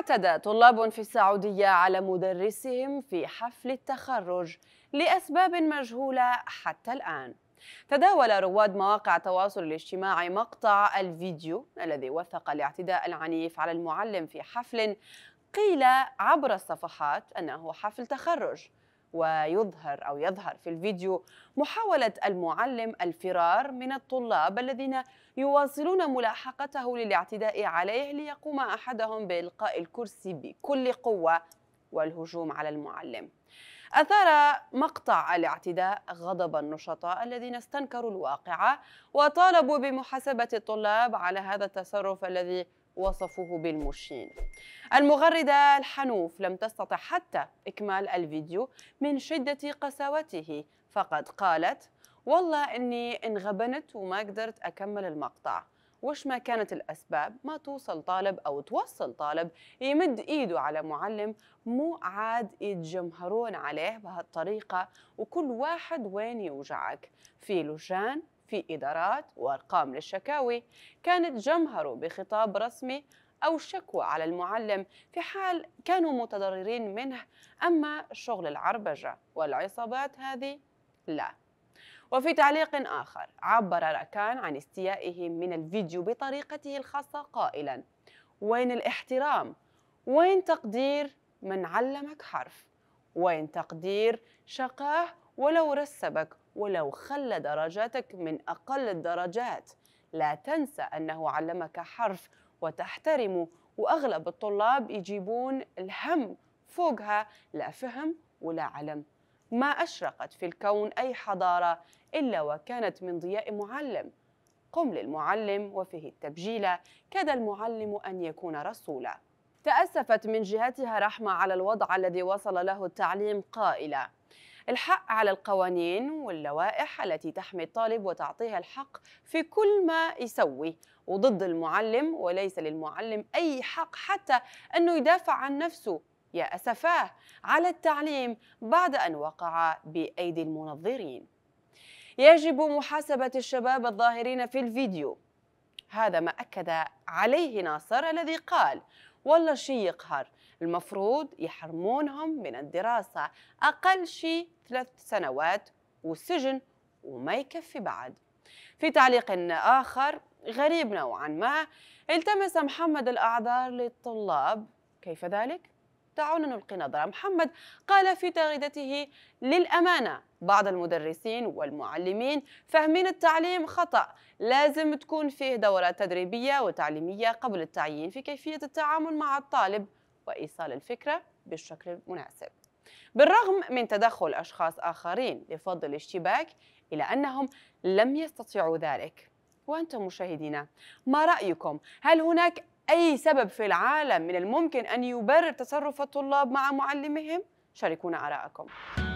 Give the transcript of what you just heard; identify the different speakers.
Speaker 1: اعتدى طلاب في السعودية على مدرسهم في حفل التخرج لأسباب مجهولة حتى الآن تداول رواد مواقع التواصل الاجتماعي مقطع الفيديو الذي وثق الاعتداء العنيف على المعلم في حفل قيل عبر الصفحات أنه حفل تخرج ويظهر أو يظهر في الفيديو محاولة المعلم الفرار من الطلاب الذين يواصلون ملاحقته للاعتداء عليه ليقوم أحدهم بإلقاء الكرسي بكل قوة والهجوم على المعلم أثار مقطع الاعتداء غضب النشطاء الذين استنكروا الواقعة وطالبوا بمحاسبة الطلاب على هذا التصرف الذي وصفوه بالمشين المغردة الحنوف لم تستطع حتى إكمال الفيديو من شدة قساوته فقد قالت والله إني انغبنت وما قدرت أكمل المقطع وش ما كانت الأسباب ما توصل طالب أو توصل طالب يمد إيده على معلم مو عاد يتجمهرون عليه بهالطريقة وكل واحد وين يوجعك في لجان في إدارات وأرقام للشكاوي كانت جمهر بخطاب رسمي أو شكوى على المعلم في حال كانوا متضررين منه أما شغل العربجة والعصابات هذه لا وفي تعليق آخر عبر راكان عن استيائه من الفيديو بطريقته الخاصة قائلا وين الاحترام؟ وين تقدير من علمك حرف؟ وين تقدير شقاه ولو رسبك ولو خلى درجاتك من أقل الدرجات لا تنسى أنه علمك حرف وتحترمه وأغلب الطلاب يجيبون الهم فوقها لا فهم ولا علم ما أشرقت في الكون أي حضارة إلا وكانت من ضياء معلم قم للمعلم وفيه التبجيلة كاد المعلم أن يكون رسولا تأسفت من جهتها رحمة على الوضع الذي وصل له التعليم قائلة الحق على القوانين واللوائح التي تحمي الطالب وتعطيه الحق في كل ما يسوي وضد المعلم وليس للمعلم أي حق حتى أنه يدافع عن نفسه يا أسفاه على التعليم بعد أن وقع بأيدي المنظرين يجب محاسبة الشباب الظاهرين في الفيديو هذا ما أكد عليه ناصر الذي قال والله شي يقهر المفروض يحرمونهم من الدراسة أقل شيء ثلاث سنوات وسجن وما يكفي بعد في تعليق آخر غريب نوعا ما التمس محمد الأعذار للطلاب كيف ذلك؟ دعونا نلقي نظرة محمد قال في تغريدته للأمانة بعض المدرسين والمعلمين فاهمين التعليم خطأ لازم تكون فيه دورات تدريبية وتعليمية قبل التعيين في كيفية التعامل مع الطالب وإيصال الفكرة بالشكل المناسب بالرغم من تدخل أشخاص آخرين لفض الاشتباك إلى أنهم لم يستطيعوا ذلك وأنتم مشاهدينا ما رأيكم؟ هل هناك أي سبب في العالم من الممكن أن يبرر تصرف الطلاب مع معلمهم؟ شاركونا آراءكم